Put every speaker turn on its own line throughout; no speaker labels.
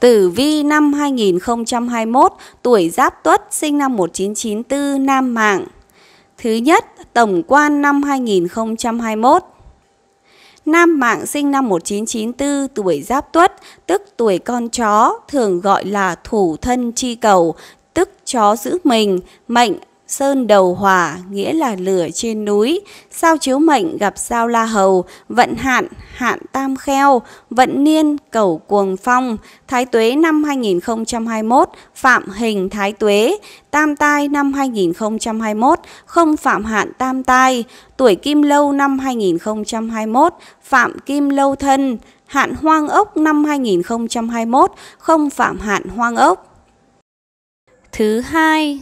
Tử Vi năm 2021, tuổi Giáp Tuất, sinh năm 1994, Nam Mạng. Thứ nhất, Tổng quan năm 2021. Nam Mạng sinh năm 1994, tuổi Giáp Tuất, tức tuổi con chó, thường gọi là thủ thân chi cầu, tức chó giữ mình, mệnh Sơn đầu hỏa nghĩa là lửa trên núi, sao chiếu mệnh gặp sao la hầu, vận hạn, hạn tam kheo, vận niên, cẩu cuồng phong, thái tuế năm 2021, phạm hình thái tuế, tam tai năm 2021, không phạm hạn tam tai, tuổi kim lâu năm 2021, phạm kim lâu thân, hạn hoang ốc năm 2021, không phạm hạn hoang ốc. Thứ hai,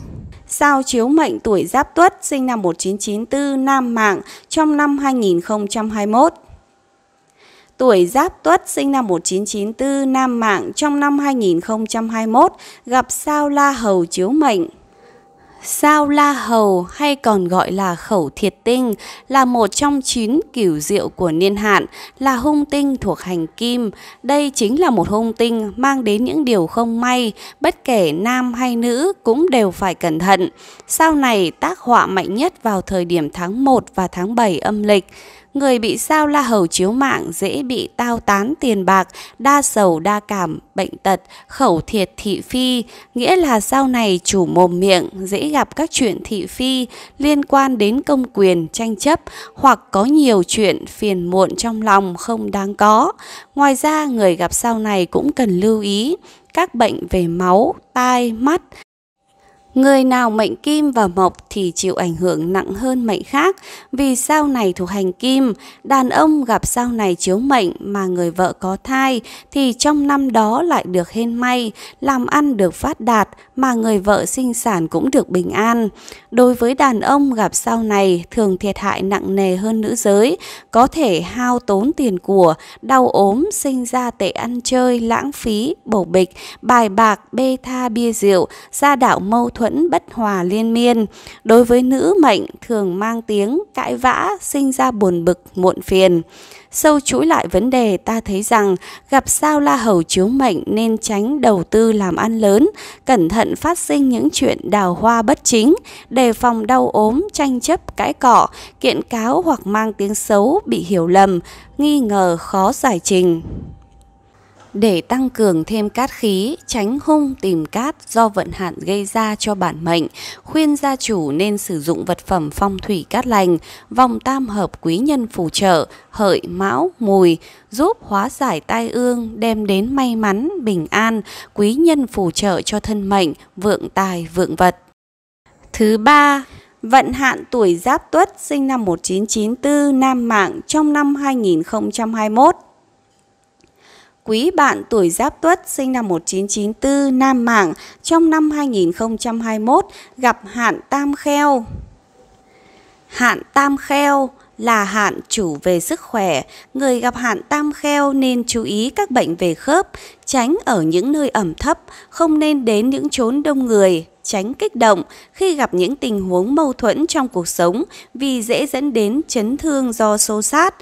sao chiếu mệnh tuổi Giáp Tuất sinh năm 1994 Nam Mạng trong năm 2021. Tuổi Giáp Tuất sinh năm 1994 Nam Mạng trong năm 2021 gặp sao La Hầu chiếu mệnh. Sao La Hầu hay còn gọi là khẩu thiệt tinh là một trong chín cửu diệu của niên hạn, là hung tinh thuộc hành kim. Đây chính là một hung tinh mang đến những điều không may, bất kể nam hay nữ cũng đều phải cẩn thận. Sao này tác họa mạnh nhất vào thời điểm tháng 1 và tháng 7 âm lịch. Người bị sao la hầu chiếu mạng dễ bị tao tán tiền bạc, đa sầu đa cảm, bệnh tật, khẩu thiệt thị phi, nghĩa là sau này chủ mồm miệng dễ gặp các chuyện thị phi liên quan đến công quyền tranh chấp hoặc có nhiều chuyện phiền muộn trong lòng không đáng có. Ngoài ra người gặp sau này cũng cần lưu ý các bệnh về máu, tai, mắt, Người nào mệnh kim và mộc thì chịu ảnh hưởng nặng hơn mệnh khác vì sao này thuộc hành kim. Đàn ông gặp sao này chiếu mệnh mà người vợ có thai thì trong năm đó lại được hên may, làm ăn được phát đạt mà người vợ sinh sản cũng được bình an. Đối với đàn ông gặp sao này thường thiệt hại nặng nề hơn nữ giới, có thể hao tốn tiền của, đau ốm, sinh ra tệ ăn chơi, lãng phí, bổ bịch, bài bạc, bê tha bia rượu, gia đạo mâu thuẫn thuẫn bất hòa liên miên, đối với nữ mệnh thường mang tiếng cãi vã, sinh ra buồn bực, muộn phiền. Sâu chuỗi lại vấn đề ta thấy rằng gặp sao la hầu chiếu mệnh nên tránh đầu tư làm ăn lớn, cẩn thận phát sinh những chuyện đào hoa bất chính, đề phòng đau ốm, tranh chấp, cãi cọ, kiện cáo hoặc mang tiếng xấu bị hiểu lầm, nghi ngờ khó giải trình để tăng cường thêm cát khí, tránh hung tìm cát do vận hạn gây ra cho bản mệnh, khuyên gia chủ nên sử dụng vật phẩm phong thủy cát lành, vòng tam hợp quý nhân phù trợ, hợi, mão, mùi, giúp hóa giải tai ương, đem đến may mắn, bình an, quý nhân phù trợ cho thân mệnh, vượng tài, vượng vật. Thứ ba, Vận hạn tuổi Giáp Tuất sinh năm 1994 Nam Mạng trong năm 2021 quý bạn tuổi Giáp Tuất sinh năm 1994 Nam mạng trong năm 2021 gặp hạn tam kheo. Hạn tam kheo là hạn chủ về sức khỏe, người gặp hạn tam kheo nên chú ý các bệnh về khớp, tránh ở những nơi ẩm thấp, không nên đến những chốn đông người, tránh kích động khi gặp những tình huống mâu thuẫn trong cuộc sống vì dễ dẫn đến chấn thương do xô sát.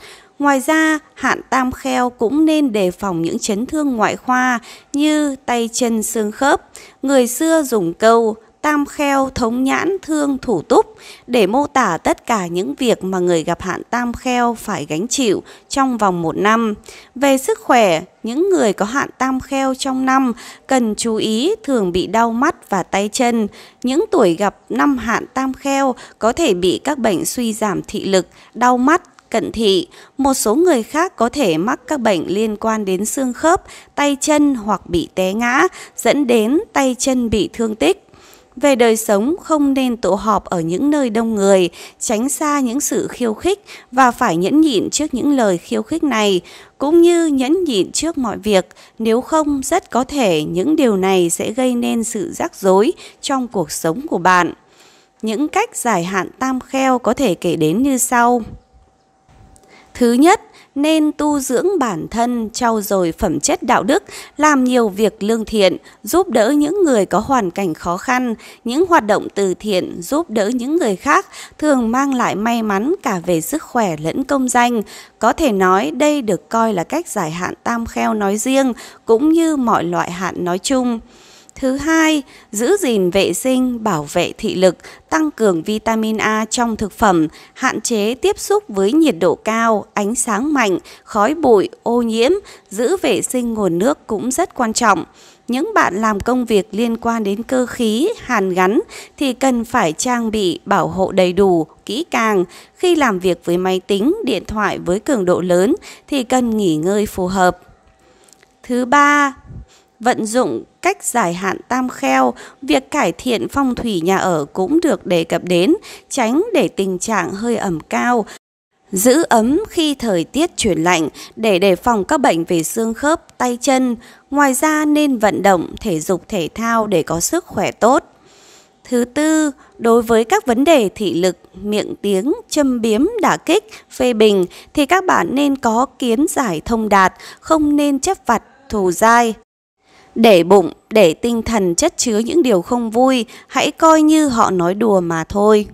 Ngoài ra, hạn tam kheo cũng nên đề phòng những chấn thương ngoại khoa như tay chân xương khớp. Người xưa dùng câu tam kheo thống nhãn thương thủ túc để mô tả tất cả những việc mà người gặp hạn tam kheo phải gánh chịu trong vòng một năm. Về sức khỏe, những người có hạn tam kheo trong năm cần chú ý thường bị đau mắt và tay chân. Những tuổi gặp năm hạn tam kheo có thể bị các bệnh suy giảm thị lực, đau mắt, cận thị, một số người khác có thể mắc các bệnh liên quan đến xương khớp, tay chân hoặc bị té ngã, dẫn đến tay chân bị thương tích. Về đời sống, không nên tụ họp ở những nơi đông người, tránh xa những sự khiêu khích và phải nhẫn nhịn trước những lời khiêu khích này, cũng như nhẫn nhịn trước mọi việc, nếu không rất có thể những điều này sẽ gây nên sự rắc rối trong cuộc sống của bạn. Những cách giải hạn tam kheo có thể kể đến như sau. Thứ nhất, nên tu dưỡng bản thân, trau dồi phẩm chất đạo đức, làm nhiều việc lương thiện, giúp đỡ những người có hoàn cảnh khó khăn, những hoạt động từ thiện giúp đỡ những người khác thường mang lại may mắn cả về sức khỏe lẫn công danh. Có thể nói đây được coi là cách giải hạn tam kheo nói riêng cũng như mọi loại hạn nói chung. Thứ hai, giữ gìn vệ sinh, bảo vệ thị lực, tăng cường vitamin A trong thực phẩm, hạn chế tiếp xúc với nhiệt độ cao, ánh sáng mạnh, khói bụi, ô nhiễm, giữ vệ sinh nguồn nước cũng rất quan trọng. Những bạn làm công việc liên quan đến cơ khí, hàn gắn thì cần phải trang bị bảo hộ đầy đủ, kỹ càng. Khi làm việc với máy tính, điện thoại với cường độ lớn thì cần nghỉ ngơi phù hợp. Thứ ba, vận dụng cách giải hạn tam kheo, việc cải thiện phong thủy nhà ở cũng được đề cập đến, tránh để tình trạng hơi ẩm cao, giữ ấm khi thời tiết chuyển lạnh để đề phòng các bệnh về xương khớp, tay chân. Ngoài ra nên vận động thể dục thể thao để có sức khỏe tốt. Thứ tư, đối với các vấn đề thị lực, miệng tiếng, châm biếm, đả kích, phê bình thì các bạn nên có kiến giải thông đạt, không nên chấp vặt, thù dai. Để bụng, để tinh thần chất chứa những điều không vui, hãy coi như họ nói đùa mà thôi.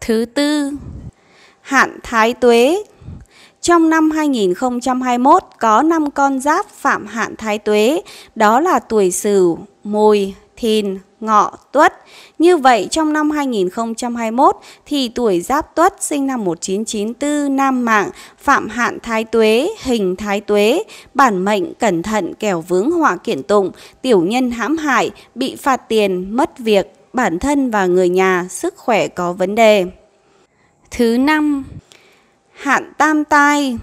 Thứ tư, hạn thái tuế. Trong năm 2021 có 5 con giáp phạm hạn thái tuế, đó là tuổi Sửu, Mùi, Thìn, Ngọ, Tuất. Như vậy trong năm 2021 thì tuổi Giáp Tuất sinh năm 1994 Nam Mạng, Phạm Hạn Thái Tuế, Hình Thái Tuế, bản mệnh cẩn thận kẻo vướng họa kiện tụng, tiểu nhân hãm hại, bị phạt tiền, mất việc, bản thân và người nhà, sức khỏe có vấn đề. Thứ năm, hạn tam tai,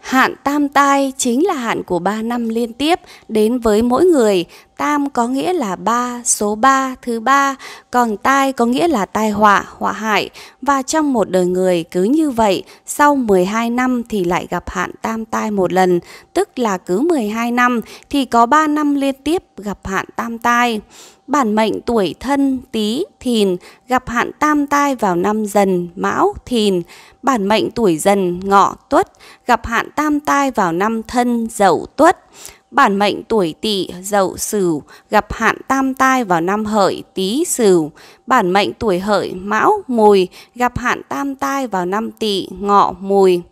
Hạn tam tai chính là hạn của 3 năm liên tiếp đến với mỗi người, Tam có nghĩa là ba, số ba, thứ ba, còn tai có nghĩa là tai họa, họa hại. Và trong một đời người cứ như vậy, sau 12 năm thì lại gặp hạn tam tai một lần, tức là cứ 12 năm thì có 3 năm liên tiếp gặp hạn tam tai bản mệnh tuổi thân tý thìn gặp hạn tam tai vào năm dần mão thìn bản mệnh tuổi dần ngọ tuất gặp hạn tam tai vào năm thân dậu tuất bản mệnh tuổi tỵ dậu sửu gặp hạn tam tai vào năm hợi tý sửu bản mệnh tuổi hợi mão mùi gặp hạn tam tai vào năm tỵ ngọ mùi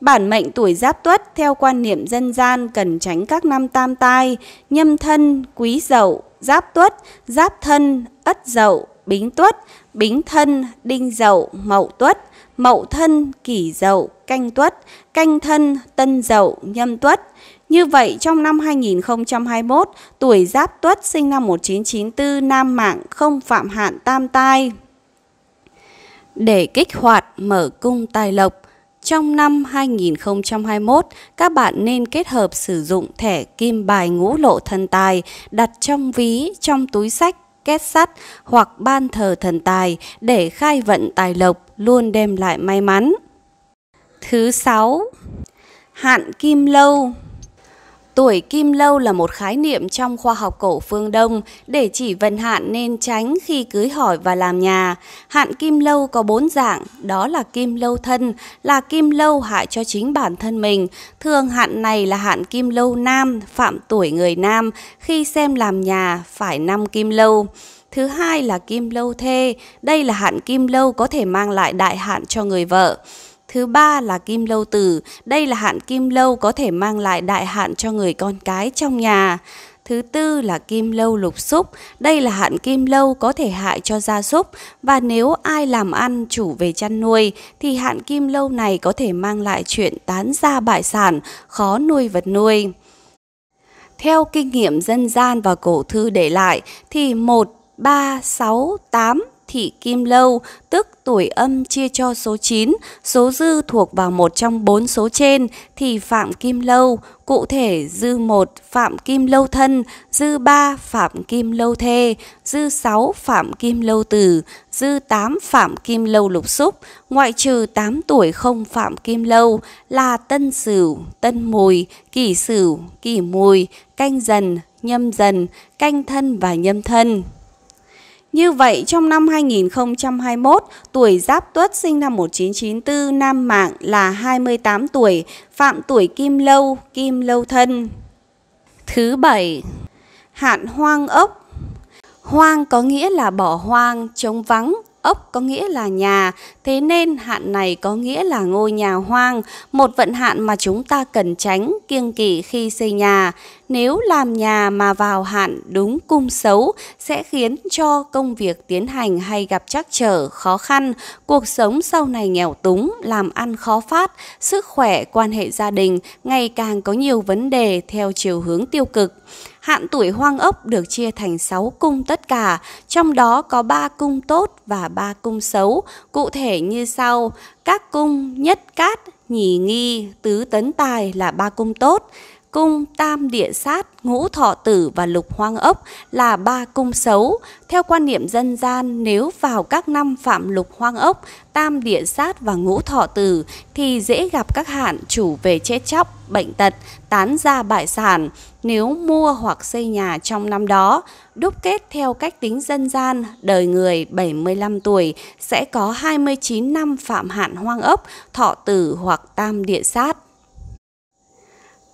Bản mệnh tuổi giáp tuất theo quan niệm dân gian cần tránh các năm tam tai, nhâm thân, quý dậu, giáp tuất, giáp thân, ất dậu, bính tuất, bính thân, đinh dậu, mậu tuất, mậu thân, kỷ dậu, canh tuất, canh thân, tân dậu, nhâm tuất, như vậy, trong năm 2021, tuổi Giáp Tuất sinh năm 1994, nam mạng, không phạm hạn tam tai. Để kích hoạt mở cung tài lộc, trong năm 2021, các bạn nên kết hợp sử dụng thẻ kim bài ngũ lộ thần tài đặt trong ví, trong túi sách, két sắt hoặc ban thờ thần tài để khai vận tài lộc luôn đem lại may mắn. Thứ 6. Hạn kim lâu Tuổi kim lâu là một khái niệm trong khoa học cổ phương Đông để chỉ vận hạn nên tránh khi cưới hỏi và làm nhà. Hạn kim lâu có bốn dạng, đó là kim lâu thân, là kim lâu hại cho chính bản thân mình. Thường hạn này là hạn kim lâu nam, phạm tuổi người nam, khi xem làm nhà phải năm kim lâu. Thứ hai là kim lâu thê, đây là hạn kim lâu có thể mang lại đại hạn cho người vợ. Thứ ba là kim lâu tử, đây là hạn kim lâu có thể mang lại đại hạn cho người con cái trong nhà. Thứ tư là kim lâu lục xúc, đây là hạn kim lâu có thể hại cho gia súc và nếu ai làm ăn chủ về chăn nuôi thì hạn kim lâu này có thể mang lại chuyện tán gia bại sản, khó nuôi vật nuôi. Theo kinh nghiệm dân gian và cổ thư để lại thì 1, 3, 6, 8 thị kim lâu, tức tuổi âm chia cho số 9, số dư thuộc vào một trong bốn số trên thì phạm kim lâu, cụ thể dư 1 phạm kim lâu thân, dư 3 phạm kim lâu thê, dư 6 phạm kim lâu tử, dư 8 phạm kim lâu lục xúc, ngoại trừ 8 tuổi không phạm kim lâu là tân sửu, tân mùi, kỷ sửu, kỷ mùi, canh dần, nhâm dần, canh thân và nhâm thân. Như vậy, trong năm 2021, tuổi Giáp Tuất sinh năm 1994 nam mạng là 28 tuổi, phạm tuổi Kim Lâu, Kim Lâu Thân. Thứ bảy, hạn hoang ốc. Hoang có nghĩa là bỏ hoang, trống vắng, ốc có nghĩa là nhà, thế nên hạn này có nghĩa là ngôi nhà hoang, một vận hạn mà chúng ta cần tránh, kiêng kỵ khi xây nhà. Nếu làm nhà mà vào hạn đúng cung xấu sẽ khiến cho công việc tiến hành hay gặp trắc trở, khó khăn, cuộc sống sau này nghèo túng, làm ăn khó phát, sức khỏe, quan hệ gia đình ngày càng có nhiều vấn đề theo chiều hướng tiêu cực. Hạn tuổi hoang ốc được chia thành 6 cung tất cả, trong đó có 3 cung tốt và 3 cung xấu, cụ thể như sau: các cung nhất cát, nhì nghi, tứ tấn tài là ba cung tốt, cung tam địa sát, ngũ thọ tử và lục hoang ốc là ba cung xấu. Theo quan niệm dân gian, nếu vào các năm phạm lục hoang ốc, tam địa sát và ngũ thọ tử thì dễ gặp các hạn chủ về chết chóc, bệnh tật, tán gia bại sản nếu mua hoặc xây nhà trong năm đó. Đúc kết theo cách tính dân gian, đời người 75 tuổi sẽ có 29 năm phạm hạn hoang ốc, thọ tử hoặc tam địa sát.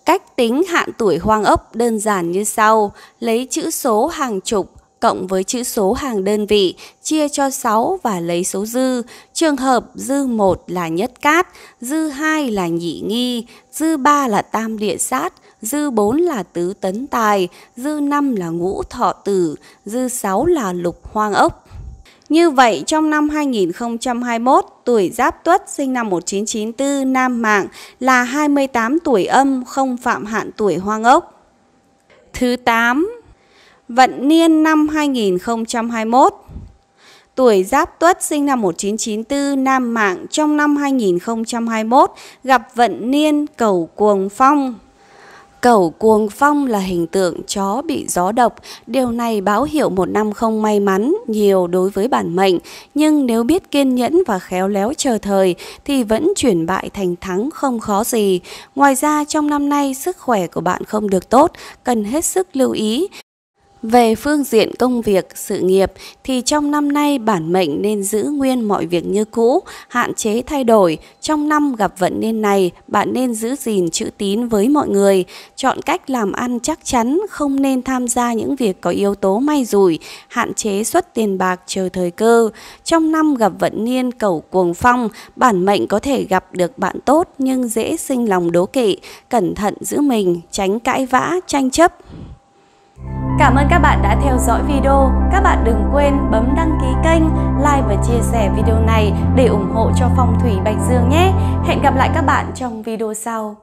Cách tính hạn tuổi hoang ốc đơn giản như sau, lấy chữ số hàng chục cộng với chữ số hàng đơn vị, chia cho 6 và lấy số dư. Trường hợp dư 1 là nhất cát, dư 2 là nhị nghi, dư 3 là tam địa sát, dư 4 là tứ tấn tài, dư 5 là ngũ thọ tử, dư 6 là lục hoang ốc. Như vậy, trong năm 2021, tuổi Giáp Tuất sinh năm 1994 Nam Mạng là 28 tuổi âm, không phạm hạn tuổi hoang ốc Thứ 8. Vận niên năm 2021 Tuổi Giáp Tuất sinh năm 1994 Nam Mạng trong năm 2021 gặp vận niên cầu cuồng phong Cẩu cuồng phong là hình tượng chó bị gió độc, điều này báo hiệu một năm không may mắn nhiều đối với bản mệnh, nhưng nếu biết kiên nhẫn và khéo léo chờ thời thì vẫn chuyển bại thành thắng không khó gì. Ngoài ra trong năm nay sức khỏe của bạn không được tốt, cần hết sức lưu ý, về phương diện công việc, sự nghiệp thì trong năm nay bản mệnh nên giữ nguyên mọi việc như cũ, hạn chế thay đổi. Trong năm gặp vận niên này, bạn nên giữ gìn chữ tín với mọi người, chọn cách làm ăn chắc chắn, không nên tham gia những việc có yếu tố may rủi, hạn chế xuất tiền bạc chờ thời cơ. Trong năm gặp vận niên cẩu cuồng phong, bản mệnh có thể gặp được bạn tốt nhưng dễ sinh lòng đố kỵ, cẩn thận giữ mình, tránh cãi vã, tranh chấp. Cảm ơn các bạn đã theo dõi video. Các bạn đừng quên bấm đăng ký kênh, like và chia sẻ video này để ủng hộ cho Phong thủy Bạch Dương nhé. Hẹn gặp lại các bạn trong video sau.